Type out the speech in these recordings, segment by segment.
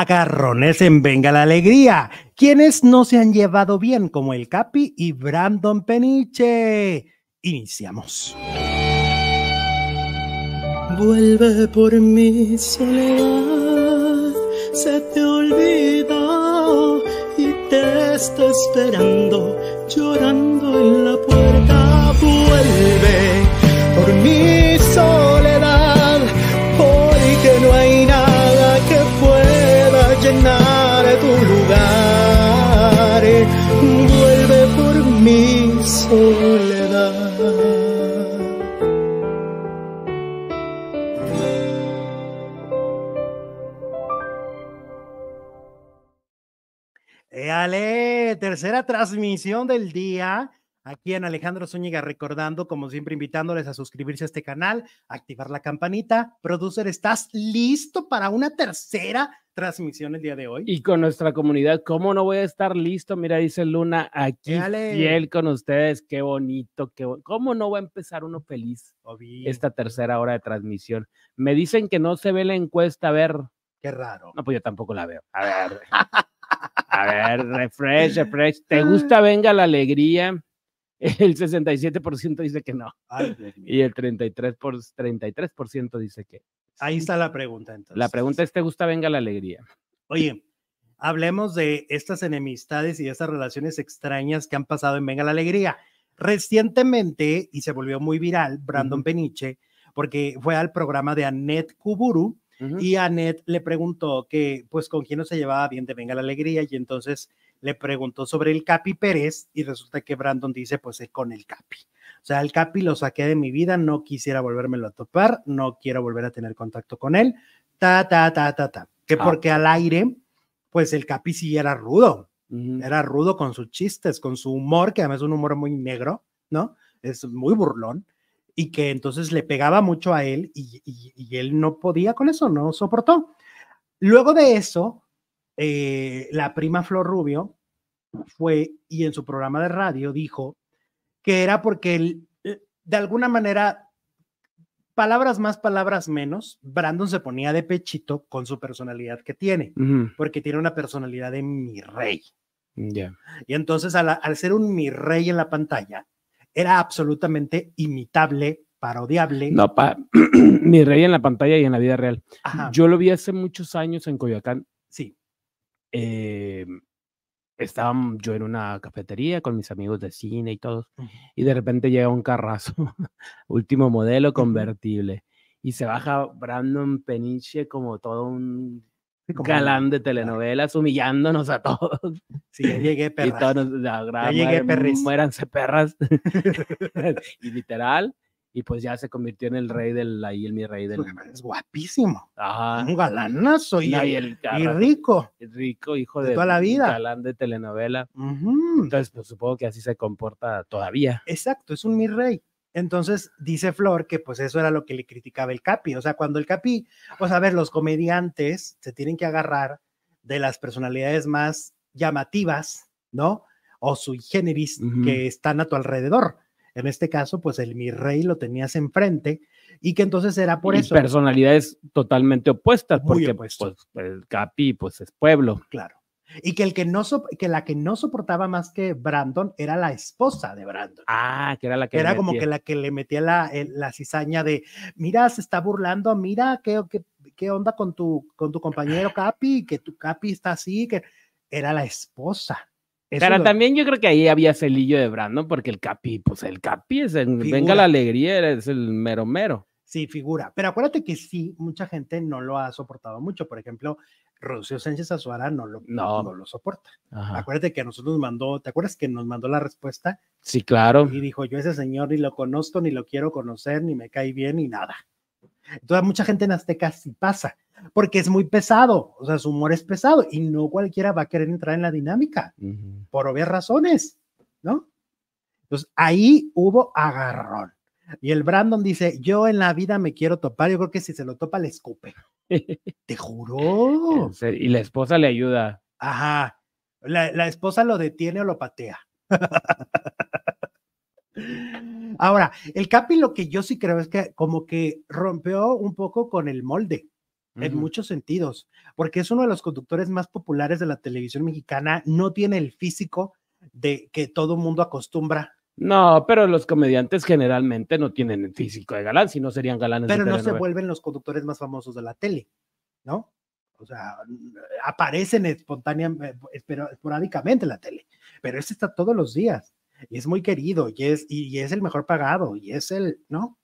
agarrones en Venga la Alegría. Quienes no se han llevado bien como el Capi y Brandon Peniche? Iniciamos. Vuelve por mi soledad, se te olvida y te está esperando, llorando en la puerta. Vuelve tercera transmisión del día. Aquí en Alejandro Zúñiga recordando, como siempre, invitándoles a suscribirse a este canal, activar la campanita. Producer, ¿estás listo para una tercera transmisión el día de hoy? Y con nuestra comunidad, ¿cómo no voy a estar listo? Mira, dice Luna, aquí fiel con ustedes, qué bonito, qué ¿cómo no va a empezar uno feliz esta tercera hora de transmisión? Me dicen que no se ve la encuesta, a ver. Qué raro. No, pues yo tampoco la veo. A ver. A ver, refresh, refresh. ¿Te gusta Venga la Alegría? El 67% dice que no. y el 33%, por, 33 dice que. Ahí está la pregunta entonces. La pregunta es, ¿te gusta Venga la Alegría? Oye, hablemos de estas enemistades y de estas relaciones extrañas que han pasado en Venga la Alegría. Recientemente, y se volvió muy viral, Brandon Peniche, porque fue al programa de Annette Kuburu y Annette le preguntó que, pues, con quién no se llevaba bien de Venga la Alegría. Y entonces le preguntó sobre el Capi Pérez y resulta que Brandon dice, pues, es con el Capi. O sea, el Capi lo saqué de mi vida, no quisiera volvérmelo a topar, no quiero volver a tener contacto con él. Ta, ta, ta, ta, ta. Que ah. porque al aire, pues, el Capi sí era rudo. Era rudo con sus chistes, con su humor, que además es un humor muy negro, ¿no? Es muy burlón y que entonces le pegaba mucho a él y, él no podía con eso, no soportó. Luego de eso, eh, la prima Flor Rubio fue y en su programa de radio dijo que era porque él, eh, de alguna manera, palabras más, palabras menos, Brandon se ponía de pechito con su personalidad que tiene, porque tiene una personalidad de mi rey. Y entonces al, al, ser un mi rey en la pantalla, era absolutamente imitable, parodiable. No, pa, mi rey en la pantalla y en la vida real. Yo lo vi hace muchos años en Coyoacán. Sí. Eh, estaba yo en una cafetería con mis amigos de cine y todos, y de repente llega un carrazo, último modelo convertible, y se baja Brandon Peniche como todo un Galán de telenovelas, humillándonos a todos. Sí, ya llegué, perras. ya llegué, Muéranse, perras. y literal, y pues ya se convirtió en el rey del, ahí el mi rey del. Es guapísimo. Un galanazo y, y, rico. Rico, hijo de, toda la vida. Galán de telenovela. Entonces, pues supongo que así se comporta todavía. Exacto, es un mi rey. Entonces dice Flor que pues eso era lo que le criticaba el Capi. O sea, cuando el Capi, o sea, ver, los comediantes se tienen que agarrar de las personalidades más llamativas, ¿no? O sui generis que están a tu alrededor. En este caso, pues el mi rey lo tenías enfrente y que entonces era por eso. Personalidades totalmente opuestas, porque pues, el Capi pues es pueblo. Claro. Y que, el que, no que la que no soportaba más que Brandon era la esposa de Brandon. Ah, que era la que Era como que la que le metía la, la cizaña de, mira, se está burlando, mira, qué, qué, onda con tu, con tu compañero Capi, que tu Capi está así, que era la esposa. era Pero también yo creo que ahí había celillo de Brandon, porque el Capi, pues el Capi es el, venga la alegría, es el mero mero. Sí, figura. Pero acuérdate que sí, mucha gente no lo ha soportado mucho. Por ejemplo, Rocío Sánchez Azuara no lo, no. lo soporta. Acuérdate que a nosotros nos mandó, ¿te acuerdas que nos mandó la respuesta? Sí, claro. Y dijo, yo ese señor ni lo conozco, ni lo quiero conocer, ni me cae bien, ni nada. Entonces, mucha gente en Azteca sí pasa, porque es muy pesado, o sea, su humor es pesado y no cualquiera va a querer entrar en la dinámica, por obvias razones, ¿no? Entonces, ahí hubo agarrón. Y el Brandon dice, yo en la vida me quiero topar, yo creo que si se lo topa le escupe. Te juro Y la esposa le ayuda. Ajá. La, esposa lo detiene o lo patea. Ahora, el Capi lo que yo sí creo es que como que rompió un poco con el molde en muchos sentidos, porque es uno de los conductores más populares de la televisión mexicana, no tiene el físico de que todo mundo acostumbra no, pero los comediantes generalmente no tienen físico de galán, si no serían galanes. Pero no se vuelven los conductores más famosos de la tele, ¿no? O sea, aparecen espontáneamente, eh, esporádicamente en la tele, pero ese está todos los días y es muy querido y es, y, es el mejor pagado y es el, ¿no?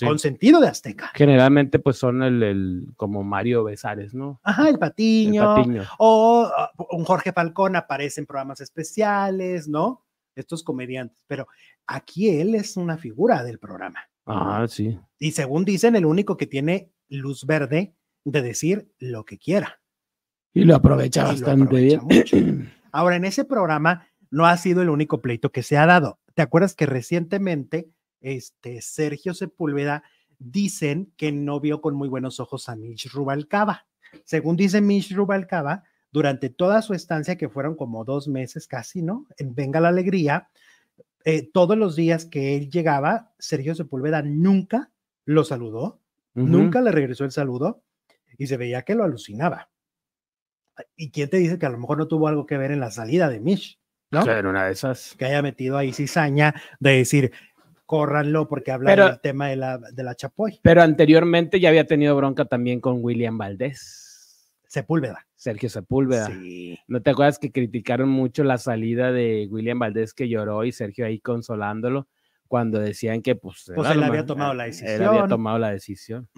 con sentido de Azteca. Generalmente, pues son el, el, como Mario Besares, ¿no? Ajá, el patiño, O, o un Jorge Falcón aparece en programas especiales, ¿no? estos comediantes, pero aquí él es una figura del programa. Ah, sí. Y según dicen, el único que tiene luz verde de decir lo que quiera. Y lo aprovecha bastante bien. Ahora, en ese programa no ha sido el único pleito que se ha dado. ¿Te acuerdas que recientemente este Sergio Sepúlveda dicen que no vio con muy buenos ojos a Mitch Rubalcaba? Según dice Mish Rubalcaba, durante toda su estancia, que fueron como dos meses casi, ¿no? En Venga la Alegría, eh, todos los días que él llegaba, Sergio Sepúlveda nunca lo saludó, nunca le regresó el saludo y se veía que lo alucinaba. ¿Y quién te dice que a lo mejor no tuvo algo que ver en la salida de Mish? ¿no? era una de esas. Que haya metido ahí cizaña de decir, córranlo porque habla del tema de la, de la Chapoy. Pero anteriormente ya había tenido bronca también con William Valdés. Sepúlveda. Sergio Sepúlveda. Sí. ¿No te acuerdas que criticaron mucho la salida de William Valdés que lloró y Sergio ahí consolándolo? cuando decían que pues, pues eh, él, había tomado la decisión. Él había tomado la decisión.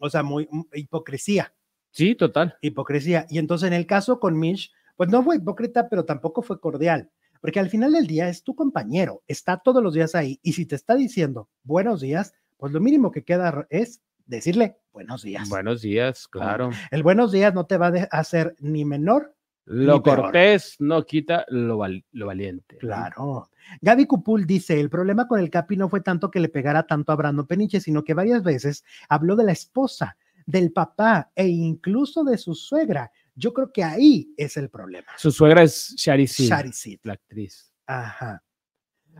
O sea, muy mm, hipocresía. Sí, total. Hipocresía. Y entonces en el caso con Mish pues no fue hipócrita, pero tampoco fue cordial, porque al final del día es tu compañero, está todos los días ahí y si te está diciendo buenos días, pues lo mínimo que queda es decirle buenos días. Buenos días, claro. El buenos días no te va a hacer ni menor. Lo cortés no quita lo, valiente. Claro. Gaby Cupul dice, el problema con el Capi no fue tanto que le pegara tanto a Brando Peniche, sino que varias veces habló de la esposa, del papá e incluso de su suegra. Yo creo que ahí es el problema. Su suegra es Charisid. La actriz. Ajá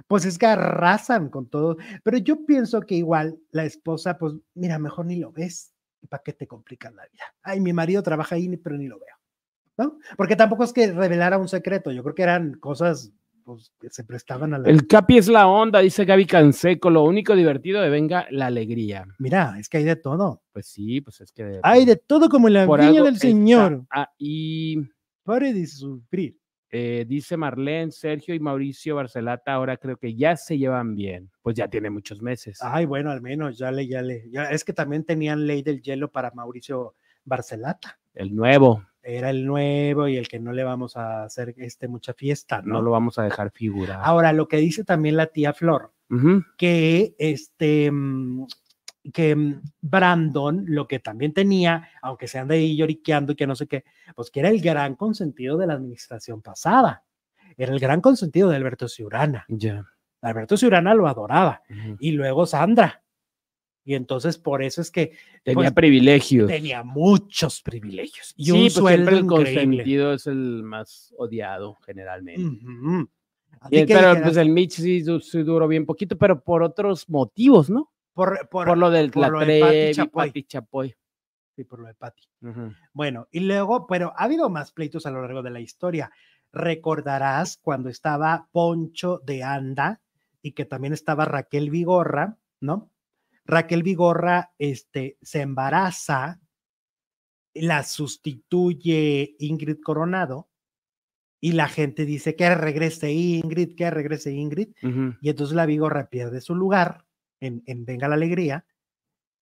pues es que arrasan con todo. Pero yo pienso que igual la esposa, pues mira, mejor ni lo ves. ¿Para qué te complican la vida? Ay, mi marido trabaja ahí, pero ni lo veo. ¿No? Porque tampoco es que revelara un secreto. Yo creo que eran cosas pues, que se prestaban a la. El Capi es la onda, dice Gaby Canseco. Lo único divertido de venga la alegría. Mira, es que hay de todo. Pues sí, pues es que. Hay de todo como la viña del Señor. Y... Pare de sufrir. Eh, dice Marlene, Sergio y Mauricio Barcelata ahora creo que ya se llevan bien. Pues ya tiene muchos meses. Ay, bueno, al menos ya le, ya le. es que también tenían ley del hielo para Mauricio Barcelata. El nuevo. Era el nuevo y el que no le vamos a hacer este mucha fiesta, ¿no? lo vamos a dejar figurar. Ahora, lo que dice también la tía Flor, que este mm, que mm, Brandon lo que también tenía, aunque se ande ahí lloriqueando y que no sé qué, pues que era el gran consentido de la administración pasada, era el gran consentido de Alberto Ciurana. Ya. Alberto Ciurana lo adoraba. Y luego Sandra. Y entonces por eso es que tenía pues, privilegios. Tenía muchos privilegios. Y un pues, sueldo el consentido es el más odiado generalmente. pero pues el Mitch sí duró bien poquito, pero por otros motivos, ¿no? Por, lo del de Pati Chapoy. Sí, por lo de Bueno, y luego, pero ha habido más pleitos a lo largo de la historia. Recordarás cuando estaba Poncho de Anda y que también estaba Raquel Vigorra, ¿no? Raquel Vigorra este, se embaraza, la sustituye Ingrid Coronado y la gente dice que regrese Ingrid, que regrese Ingrid, y entonces la Vigorra pierde su lugar en, Venga la Alegría,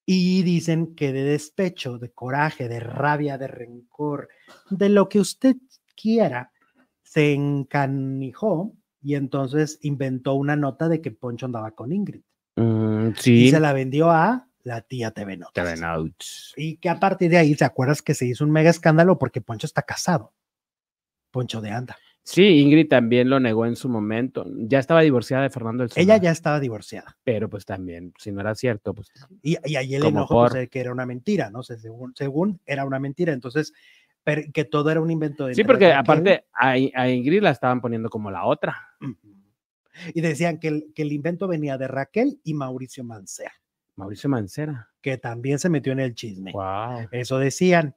y dicen que de despecho, de coraje, de rabia, de rencor, de lo que usted quiera, se encanijó y entonces inventó una nota de que Poncho andaba con Ingrid. Mm, sí. Y se la vendió a la tía TV Notes. TV Notes. Y que a partir de ahí, ¿te acuerdas que se hizo un mega escándalo porque Poncho está casado? Poncho de Anda. Sí, Ingrid también lo negó en su momento. Ya estaba divorciada de Fernando del Ella ya estaba divorciada. Pero pues también, si no era cierto, pues. Y, ahí él enojo pues, que era una mentira, ¿no? sé, según, según, era una mentira. Entonces, que todo era un invento de. Sí, porque aparte a, Ingrid la estaban poniendo como la otra. Y decían que el, que el invento venía de Raquel y Mauricio Mancera. Mauricio Mancera. Que también se metió en el chisme. Eso decían.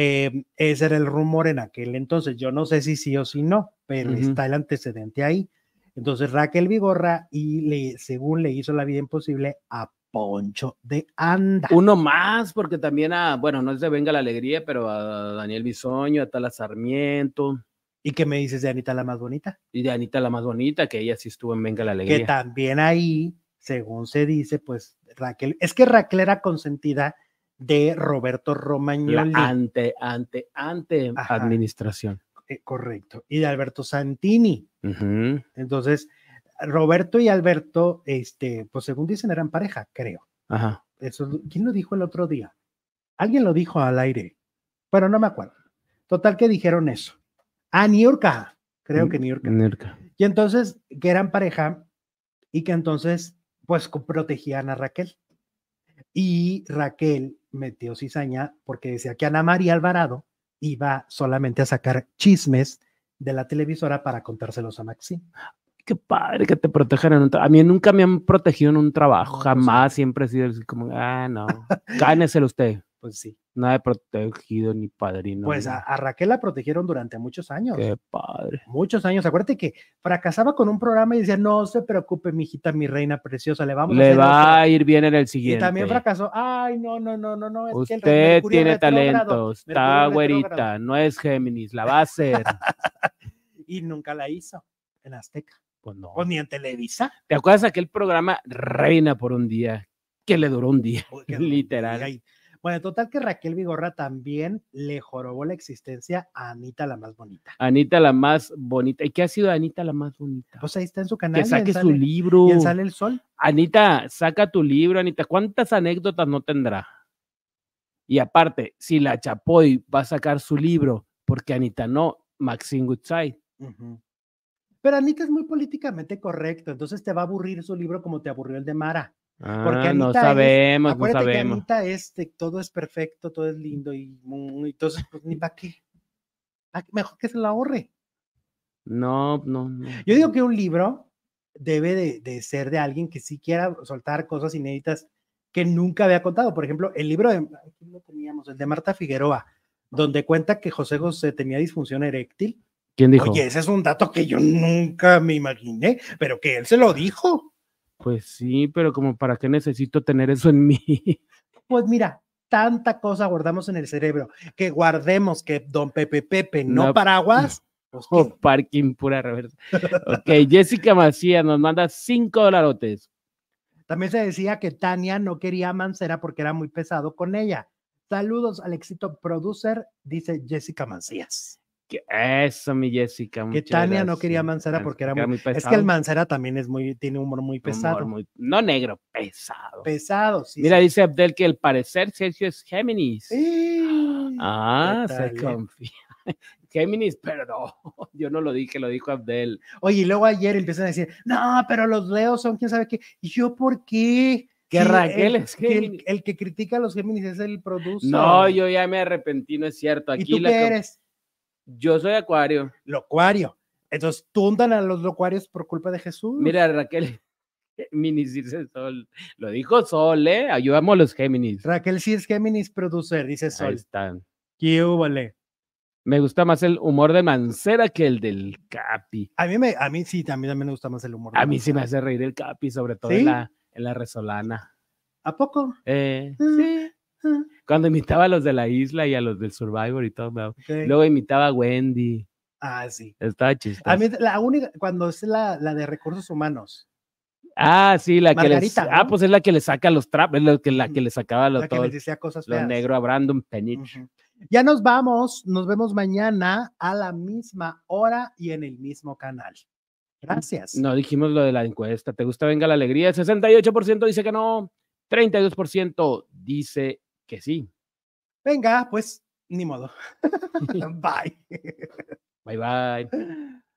Em, ese era el rumor en aquel entonces. Yo no sé si sí o si no, pero está el antecedente ahí. Entonces Raquel Vigorra y le, según le hizo la vida imposible a Poncho de Anda. Uno más, porque también a, bueno, no es de Venga la Alegría, pero a Daniel Bisoño, a Tala Sarmiento. ¿Y qué me dices de Anita la más bonita? Y de Anita la más bonita, que ella sí estuvo en Venga la Alegría. Que también ahí, según se dice, pues Raquel, es que Raquel era consentida de Roberto Romagnoli. ante, ante, ante administración. Eh, correcto. Y de Alberto Santini. Entonces, Roberto y Alberto, este, pues según dicen, eran pareja, creo. Ajá. Eso, ¿Quién lo dijo el otro día? Alguien lo dijo al aire, pero no me acuerdo. Total que dijeron eso. a ah, Niurka, creo que Niurka. Niurka. Y entonces, que eran pareja y que entonces, pues protegían a Raquel. Y Raquel metió cizaña porque decía que Ana María Alvarado iba solamente a sacar chismes de la televisora para contárselos a Maxi. Qué padre que te protejan. En un a mí nunca me han protegido en un trabajo, pues jamás, siempre he sido como, ah, no, cáneselo usted pues sí, nada de protegido ni padrino. Pues a, Raquel la protegieron durante muchos años. Qué padre. Muchos años. Acuérdate que fracasaba con un programa y decía, no se preocupe, mijita, mi reina preciosa, le vamos le a Le va a ir bien en el siguiente. Y también fracasó. Ay, no, no, no, no, no. Usted tiene talentos está güerita, no es Géminis, la va a hacer. y nunca la hizo en Azteca. Pues no. O pues ni en Televisa. ¿Te acuerdas aquel programa Reina por un día? Que le duró un día, literal. Bueno, total que Raquel Vigorra también le jorobó la existencia a Anita la más bonita. Anita la más bonita. ¿Y qué ha sido Anita la más bonita? Pues ahí está en su canal. Que saque su libro. Y sale el sol. Anita, saca tu libro, Anita. ¿Cuántas anécdotas no tendrá? Y aparte, si la Chapoy va a sacar su libro, porque Anita no, Maxine Goodside. Pero Anita es muy políticamente correcta. entonces te va a aburrir su libro como te aburrió el de Mara. Porque ah, no sabemos, no sabemos. Que Anita es todo es perfecto, todo es lindo y, entonces, pues ni para qué. Mejor que se lo ahorre. No, no, no. Yo digo que un libro debe de, ser de alguien que sí quiera soltar cosas inéditas que nunca había contado. Por ejemplo, el libro de, teníamos, el de Marta Figueroa, donde cuenta que José José tenía disfunción eréctil. ¿Quién dijo? Oye, ese es un dato que yo nunca me imaginé, pero que él se lo dijo. Pues sí, pero como para qué necesito tener eso en mí. Pues mira, tanta cosa guardamos en el cerebro, que guardemos que don Pepe Pepe no, paraguas. Pues, parking pura reversa. ok, Jessica Macías nos manda cinco dolarotes. También se decía que Tania no quería Mancera porque era muy pesado con ella. Saludos al éxito producer, dice Jessica Macías eso, mi Jessica. Que Tania no quería Manzana porque era, muy, Es que el Manzana también es muy, tiene humor muy pesado. no negro, pesado. Pesado, sí. Mira, dice Abdel que el parecer Sergio es Géminis. Ah, se eh? confía. Géminis, perdón, yo no lo dije, lo dijo Abdel. Oye, y luego ayer empiezan a decir, no, pero los leos son quién sabe qué. ¿Y yo por qué? Que Raquel es Que el, que critica a los Géminis es el productor. No, yo ya me arrepentí, no es cierto. Aquí yo soy acuario. Locuario. Entonces, tundan a los locuarios por culpa de Jesús. Mira, Raquel, Minis dice Sol. Lo dijo Sol, ¿eh? Ayudamos a los Géminis. Raquel sí es Géminis producer, dice Sol. Ahí están. ¿Qué Le? Me gusta más el humor de Mancera que el del Capi. A mí, me, a mí sí, también, también me gusta más el humor. De a mí sí me hace reír el Capi, sobre todo en, la, la resolana. ¿A poco? Eh, ah, sí. Ah. Cuando imitaba a los de la isla y a los del Survivor y todo, luego imitaba a Wendy. Ah, sí. Está chistoso. A mí la única, cuando es la, de recursos humanos. Ah, sí, la que les, Ah, pues es la que le saca los trap, es la que, la que le sacaba los todo, que les decía cosas Lo negro a Brandon Penich. Ya nos vamos, nos vemos mañana a la misma hora y en el mismo canal. Gracias. No dijimos lo de la encuesta. ¿Te gusta Venga la Alegría? 68% dice que no, 32% dice que sí. Venga, pues, ni modo. bye. Bye, bye.